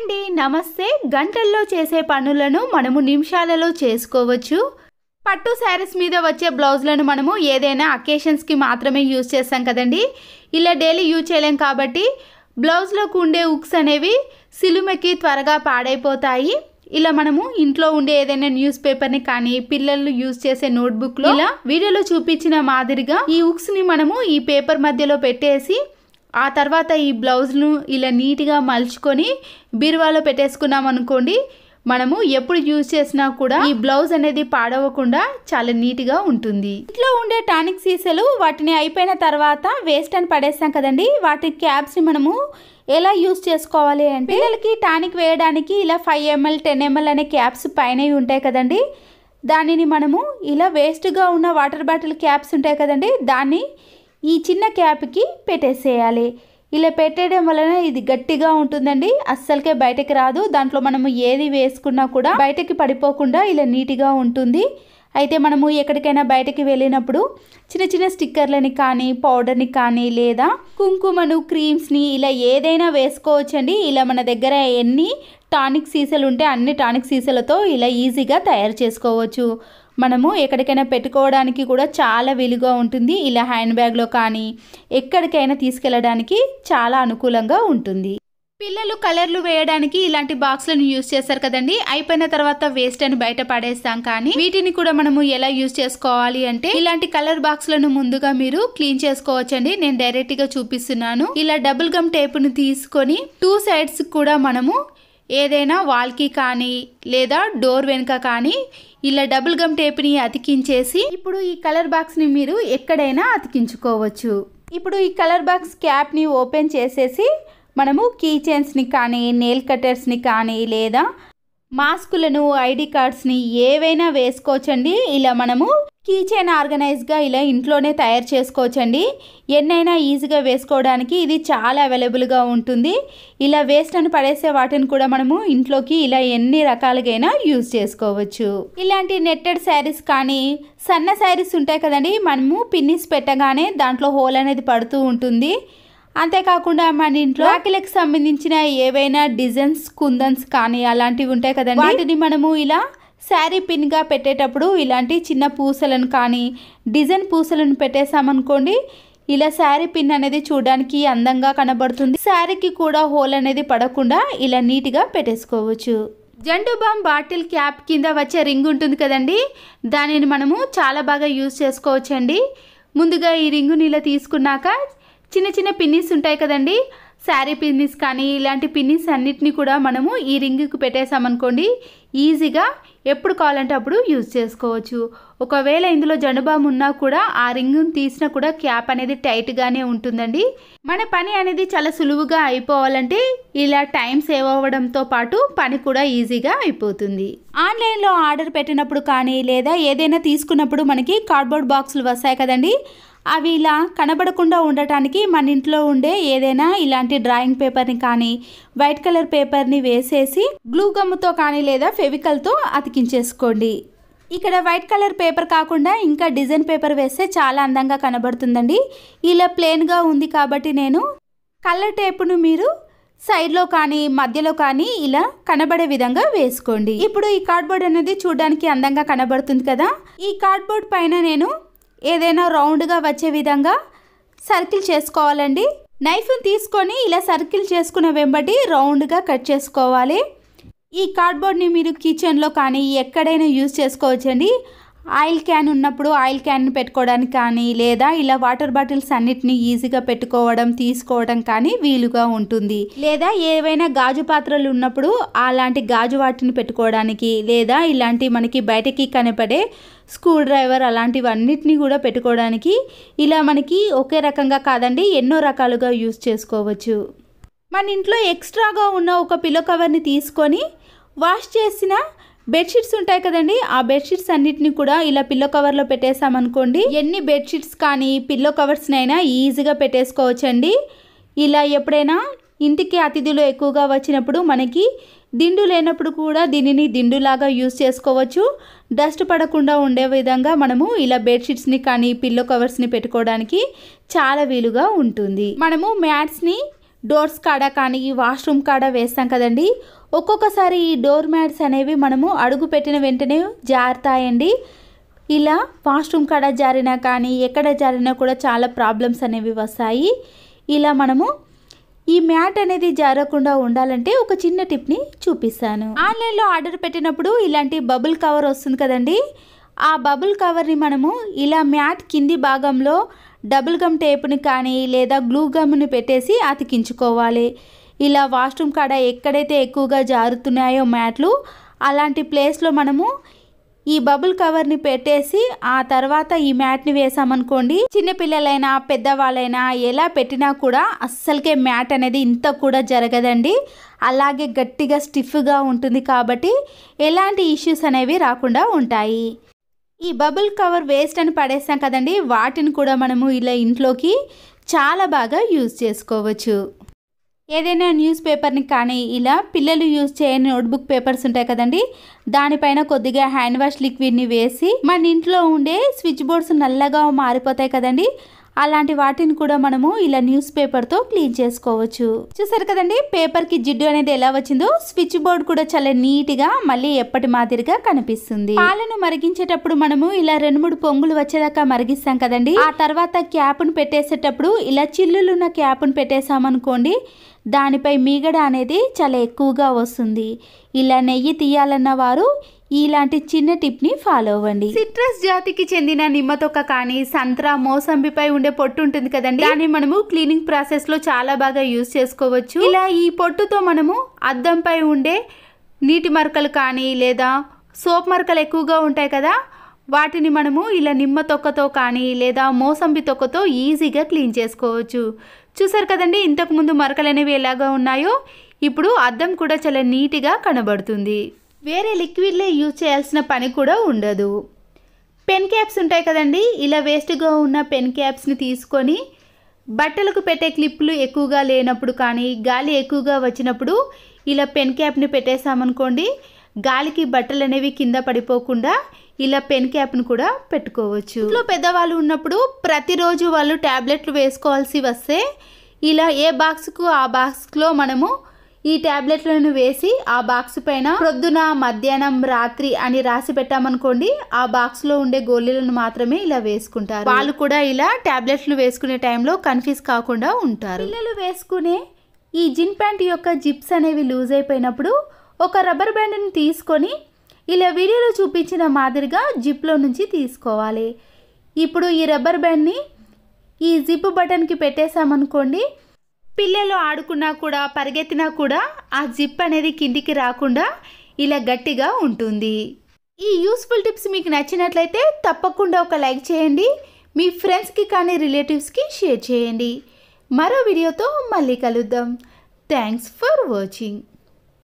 అండి నమస్తే గంటల్లో చేసే పనులను మనము నిమిషాలలో చేసుకోవచ్చు పట్టు శారీస్ మీద వచ్చే బ్లౌజ్లను మనము ఏదైనా అకేషన్స్కి మాత్రమే యూజ్ చేస్తాం కదండి ఇలా డైలీ యూజ్ చేయలేం కాబట్టి బ్లౌజ్లోకి ఉండే ఉక్స్ అనేవి సిలుమెకి త్వరగా పాడైపోతాయి ఇలా మనము ఇంట్లో ఉండే ఏదైనా న్యూస్ పేపర్ని కానీ పిల్లలు యూజ్ చేసే నోట్బుక్లో ఇలా వీడియోలో చూపించిన మాదిరిగా ఈ ఉక్స్ని మనము ఈ పేపర్ మధ్యలో పెట్టేసి ఆ తర్వాత ఈ బ్లౌజ్ను ఇలా నీట్గా మలుచుకొని బీరువాలో పెట్టేసుకున్నాం అనుకోండి మనము ఎప్పుడు యూజ్ చేసినా కూడా ఈ బ్లౌజ్ అనేది పాడవకుండా చాలా నీట్గా ఉంటుంది ఇంట్లో ఉండే టానిక్ సీసలు వాటిని అయిపోయిన తర్వాత వేస్ట్ అని పడేస్తాం కదండి వాటి క్యాప్స్ని మనము ఎలా యూస్ చేసుకోవాలి అంటే పిల్లలకి టానిక్ వేయడానికి ఇలా ఫైవ్ ఎంఎల్ టెన్ ఎంఎల్ అనే క్యాప్స్ పైన ఉంటాయి కదండి దానిని మనము ఇలా వేస్ట్గా ఉన్న వాటర్ బాటిల్ క్యాప్స్ ఉంటాయి కదండి దాన్ని ఈ చిన్న క్యాప్కి పెట్టేసేయాలి ఇలా పెట్టేయడం వలన ఇది గట్టిగా ఉంటుందండి అస్సలకే బయటకి రాదు దాంట్లో మనము ఏది వేసుకున్నా కూడా బయటకి పడిపోకుండా ఇలా నీట్గా ఉంటుంది అయితే మనము ఎక్కడికైనా బయటకి వెళ్ళినప్పుడు చిన్న చిన్న స్టిక్కర్లని కానీ పౌడర్ని కానీ లేదా కుంకుమను క్రీమ్స్ని ఇలా ఏదైనా వేసుకోవచ్చండి ఇలా మన దగ్గర ఎన్ని టానిక్ సీసలు ఉంటే అన్ని టానిక్ సీసలతో ఇలా ఈజీగా తయారు చేసుకోవచ్చు మనము ఎక్కడికైనా పెట్టుకోవడానికి కూడా చాలా వీలుగా ఉంటుంది ఇలా హ్యాండ్ బ్యాగ్లో కానీ ఎక్కడికైనా తీసుకెళ్ళడానికి చాలా అనుకూలంగా ఉంటుంది పిల్లలు కలర్లు వేయడానికి ఇలాంటి బాక్స్లను యూజ్ చేస్తారు కదండి అయిపోయిన తర్వాత వేస్ట్ అని బయట పడేస్తాం కానీ వీటిని కూడా మనము ఎలా యూజ్ చేసుకోవాలి అంటే ఇలాంటి కలర్ బాక్స్లను ముందుగా మీరు క్లీన్ చేసుకోవచ్చండి నేను డైరెక్ట్ గా చూపిస్తున్నాను ఇలా డబుల్ గమ్ టేప్ ను తీసుకొని టూ సైడ్స్ కూడా మనము ఏదైనా వాల్కి కానీ లేదా డోర్ వెనుక కానీ ఇలా డబుల్ గమ్ టేప్ని అతికించేసి ఇప్పుడు ఈ కలర్ బాక్స్ని మీరు ఎక్కడైనా అతికించుకోవచ్చు ఇప్పుడు ఈ కలర్ బాక్స్ క్యాప్ని ఓపెన్ చేసేసి మనము కీ చైన్స్ని కానీ నెయిల్ కటర్స్ని కానీ లేదా మాస్కులను ఐడి కార్డ్స్ని ఏవైనా వేసుకోవచ్చండి ఇలా మనము కీచెన్ ఆర్గనైజ్గా ఇలా ఇంట్లోనే తయారు చేసుకోవచ్చండి ఎన్నైనా ఈజీగా వేసుకోవడానికి ఇది చాలా అవైలబుల్గా ఉంటుంది ఇలా వేస్ట్ అని పడేసే వాటిని కూడా మనము ఇంట్లోకి ఇలా ఎన్ని రకాలుగైనా యూజ్ చేసుకోవచ్చు ఇలాంటి నెట్టెడ్ శారీస్ కానీ సన్న శారీస్ ఉంటాయి కదండి మనము పిన్నిస్ పెట్టగానే దాంట్లో హోల్ అనేది పడుతూ ఉంటుంది అంతేకాకుండా మన ఇంట్లో ఆకిలకు సంబంధించిన ఏవైనా డిజైన్స్ కుందన్స్ కానీ అలాంటివి ఉంటాయి కదండి వాటిని మనము ఇలా శారీ పిన్గా పెట్టేటప్పుడు ఇలాంటి చిన్న పూసలను కానీ డిజైన్ పూసలను పెట్టేసామనుకోండి ఇలా శారీ పిన్ అనేది చూడడానికి అందంగా కనబడుతుంది శారీకి కూడా హోల్ అనేది పడకుండా ఇలా నీట్గా పెట్టేసుకోవచ్చు జండు బామ్ బాటిల్ క్యాప్ కింద వచ్చే రింగ్ ఉంటుంది కదండి దానిని మనము చాలా బాగా యూజ్ చేసుకోవచ్చండి ముందుగా ఈ రింగుని ఇలా తీసుకున్నాక చిన్న చిన్న పిన్నిస్ ఉంటాయి కదండి శారీ పిన్నిస్ కానీ ఇలాంటి పిన్నిస్ అన్నిటిని కూడా మనము ఈ రింగ్కి పెట్టేసామనుకోండి ఈజీగా ఎప్పుడు కావాలంటే అప్పుడు యూజ్ చేసుకోవచ్చు ఒకవేళ ఇందులో జనుబామ్ ఉన్నా కూడా ఆ రింగ్ను తీసినా కూడా క్యాప్ అనేది టైట్గానే ఉంటుందండి మన పని అనేది చాలా సులువుగా అయిపోవాలంటే ఇలా టైం సేవ్ అవ్వడంతో పాటు పని కూడా ఈజీగా అయిపోతుంది ఆన్లైన్లో ఆర్డర్ పెట్టినప్పుడు కానీ లేదా ఏదైనా తీసుకున్నప్పుడు మనకి కార్డ్బోర్డ్ బాక్సులు వస్తాయి కదండి అవి ఇలా కనబడకుండా ఉండటానికి మన ఇంట్లో ఉండే ఏదైనా ఇలాంటి డ్రాయింగ్ పేపర్ని కానీ వైట్ కలర్ పేపర్ని వేసేసి గ్లూ గమ్తో కానీ లేదా ఫెవికల్తో అతికించేసుకోండి ఇక్కడ వైట్ కలర్ పేపర్ కాకుండా ఇంకా డిజైన్ పేపర్ వేస్తే చాలా అందంగా కనబడుతుందండి ఇలా ప్లెయిన్గా ఉంది కాబట్టి నేను కలర్ టేపును మీరు సైడ్లో కానీ మధ్యలో కానీ ఇలా కనబడే విధంగా వేసుకోండి ఇప్పుడు ఈ కార్డ్బోర్డ్ అనేది చూడడానికి అందంగా కనబడుతుంది కదా ఈ కార్డ్బోర్డ్ పైన నేను ఏదైనా రౌండ్గా వచ్చే విధంగా సర్కిల్ చేసుకోవాలండి నైఫ్ని తీసుకొని ఇలా సర్కిల్ చేసుకున్న వెంబడి రౌండ్గా కట్ చేసుకోవాలి ఈ కార్డ్బోర్డ్ని మీరు కిచెన్లో కానీ ఎక్కడైనా యూజ్ చేసుకోవచ్చండి ఆయిల్ క్యాన్ ఉన్నప్పుడు ఆయిల్ క్యాన్ పెట్టుకోవడానికి కానీ లేదా ఇలా వాటర్ బాటిల్స్ అన్నిటిని ఈజీగా పెట్టుకోవడం తీసుకోవడం కానీ వీలుగా ఉంటుంది లేదా ఏవైనా గాజు పాత్రలు ఉన్నప్పుడు అలాంటి గాజు వాటిని పెట్టుకోవడానికి లేదా ఇలాంటి మనకి బయటకి కనపడే స్క్రూ డ్రైవర్ అలాంటివన్నిటిని కూడా పెట్టుకోవడానికి ఇలా మనకి ఒకే రకంగా కాదండి ఎన్నో రకాలుగా యూస్ చేసుకోవచ్చు మన ఇంట్లో ఎక్స్ట్రాగా ఉన్న ఒక పిల్లో కవర్ని తీసుకొని వాష్ చేసిన బెడ్షీట్స్ ఉంటాయి కదండి ఆ బెడ్షీట్స్ అన్నిటిని కూడా ఇలా పిల్లో కవర్లో పెట్టేసామనుకోండి ఎన్ని బెడ్షీట్స్ కానీ పిల్లో కవర్స్నైనా ఈజీగా పెట్టేసుకోవచ్చండి ఇలా ఎప్పుడైనా ఇంటికి అతిథులు ఎక్కువగా వచ్చినప్పుడు మనకి దిండు లేనప్పుడు కూడా దీనిని దిండులాగా యూజ్ చేసుకోవచ్చు డస్ట్ పడకుండా ఉండే విధంగా మనము ఇలా బెడ్షీట్స్ని కానీ పిల్లో కవర్స్ని పెట్టుకోవడానికి చాలా వీలుగా ఉంటుంది మనము మ్యాట్స్ని డోర్స్ కాడ కానీ ఈ వాష్రూమ్ కాడ వేస్తాం కదండి ఒక్కొక్కసారి ఈ డోర్ మ్యాట్స్ అనేవి మనము అడుగు పెట్టిన వెంటనే జారుతాయండి ఇలా వాష్రూమ్ కాడ జారినా కానీ ఎక్కడ జారినా కూడా చాలా ప్రాబ్లమ్స్ అనేవి వస్తాయి ఇలా మనము ఈ మ్యాట్ అనేది జారకుండా ఉండాలంటే ఒక చిన్న టిప్ని చూపిస్తాను ఆన్లైన్లో ఆర్డర్ పెట్టినప్పుడు ఇలాంటి బబుల్ కవర్ వస్తుంది కదండి ఆ బబుల్ కవర్ని మనము ఇలా మ్యాట్ కింది భాగంలో డబుల్ గమ్ టేప్ని కానీ లేదా గ్లూ గమ్ని పెట్టేసి అతికించుకోవాలి ఇలా వాష్రూమ్ కాడ ఎక్కడైతే ఎక్కువగా జారుతున్నాయో మ్యాట్లు అలాంటి ప్లేస్లో మనము ఈ బబుల్ కవర్ని పెట్టేసి ఆ తర్వాత ఈ మ్యాట్ని వేసామనుకోండి చిన్నపిల్లలైనా పెద్దవాళ్ళైనా ఎలా పెట్టినా కూడా అస్సలకే మ్యాట్ అనేది ఇంత కూడా జరగదండి అలాగే గట్టిగా స్టిఫ్గా ఉంటుంది కాబట్టి ఎలాంటి ఇష్యూస్ అనేవి రాకుండా ఉంటాయి ఈ బబుల్ కవర్ వేస్ట్ అని పడేస్తాం కదండి వాటిని కూడా మనము ఇలా ఇంట్లోకి చాలా బాగా యూజ్ చేసుకోవచ్చు ఏదైనా న్యూస్ పేపర్ని కానీ ఇలా పిల్లలు యూజ్ చేయని నోట్బుక్ పేపర్స్ ఉంటాయి కదండి దానిపైన కొద్దిగా హ్యాండ్ వాష్ లిక్విడ్ని వేసి మన ఇంట్లో ఉండే స్విచ్ బోర్డ్స్ నల్లగా మారిపోతాయి కదండి అలాంటి వాటిని కూడా మనము ఇలా న్యూస్ పేపర్తో క్లీన్ చేసుకోవచ్చు చూసారు కదండి పేపర్ కి జిడ్డు అనేది ఎలా వచ్చిందో స్విచ్ బోర్డ్ కూడా చాలా నీట్గా మళ్ళీ ఎప్పటి మాదిరిగా కనిపిస్తుంది పాలను మరిగించేటప్పుడు మనము ఇలా రెండు మూడు పొంగులు వచ్చేదాకా మరిగిస్తాం కదండి ఆ తర్వాత ను పెట్టేసేటప్పుడు ఇలా చిల్లులున్న క్యాప్ను అనుకోండి దానిపై మీగడ అనేది చాలా ఎక్కువగా వస్తుంది ఇలా నెయ్యి తీయాలన్న వారు ఇలాంటి చిన్న టిప్ని ఫాలో అవ్వండి సిట్రస్ జాతికి చెందిన నిమ్మతొక్క కానీ సంత్రా మోసంబిపై ఉండే పొట్టు ఉంటుంది కదండి దాన్ని మనము క్లీనింగ్ ప్రాసెస్ లో చాలా బాగా యూజ్ చేసుకోవచ్చు ఇలా ఈ పొట్టుతో మనము అద్దంపై ఉండే నీటి మరకలు కానీ లేదా సోప్ మరకలు ఎక్కువగా ఉంటాయి కదా వాటిని మనము ఇలా నిమ్మ తొక్కతో కానీ లేదా మోసంబి తొక్కతో ఈజీగా క్లీన్ చేసుకోవచ్చు చూసారు కదండి ఇంతకుముందు మరకలు అనేవి ఎలాగా ఉన్నాయో ఇప్పుడు అద్దం కూడా చాలా నీట్గా కనబడుతుంది వేరే లిక్విడ్లే యూజ్ చేయాల్సిన పని కూడా ఉండదు పెన్ క్యాప్స్ ఉంటాయి కదండి ఇలా వేస్ట్గా ఉన్న పెన్ క్యాప్స్ని తీసుకొని బట్టలకు పెట్టే క్లిప్పులు ఎక్కువగా లేనప్పుడు కానీ గాలి ఎక్కువగా వచ్చినప్పుడు ఇలా పెన్ క్యాప్ని పెట్టేసామనుకోండి గాలికి బట్టలు అనేవి కింద పడిపోకుండా ఇలా పెన్ క్యాప్ను కూడా పెట్టుకోవచ్చు ఇంట్లో పెద్దవాళ్ళు ఉన్నప్పుడు ప్రతిరోజు వాళ్ళు ట్యాబ్లెట్లు వేసుకోవాల్సి వస్తే ఇలా ఏ బాక్స్కు ఆ బాక్స్లో మనము ఈ ట్యాబ్లెట్లను వేసి ఆ బాక్స్ పైన ప్రొద్దున మధ్యాహ్నం రాత్రి అని రాసి పెట్టామనుకోండి ఆ బాక్స్ లో ఉండే గోళీలను మాత్రమే ఇలా వేసుకుంటారు వాళ్ళు కూడా ఇలా ట్యాబ్లెట్లు వేసుకునే టైంలో కన్ఫ్యూజ్ కాకుండా ఉంటారు పిల్లలు వేసుకునే ఈ జిన్ ప్యాంట్ యొక్క జిప్స్ అనేవి లూజ్ అయిపోయినప్పుడు ఒక రబ్బర్ బ్యాండ్ని తీసుకొని ఇలా వీడియోలో చూపించిన మాదిరిగా జిప్లో నుంచి తీసుకోవాలి ఇప్పుడు ఈ రబ్బర్ బ్యాండ్ని ఈ జిప్ బటన్కి పెట్టేశామనుకోండి పిల్లలు ఆడుకున్నా కూడా పరిగెత్తినా కూడా ఆ జిప్ అనేది కిందికి రాకుండా ఇలా గట్టిగా ఉంటుంది ఈ యూస్ఫుల్ టిప్స్ మీకు నచ్చినట్లయితే తప్పకుండా ఒక లైక్ చేయండి మీ ఫ్రెండ్స్కి కానీ రిలేటివ్స్కి షేర్ చేయండి మరో వీడియోతో మళ్ళీ కలుద్దాం థ్యాంక్స్ ఫర్ వాచింగ్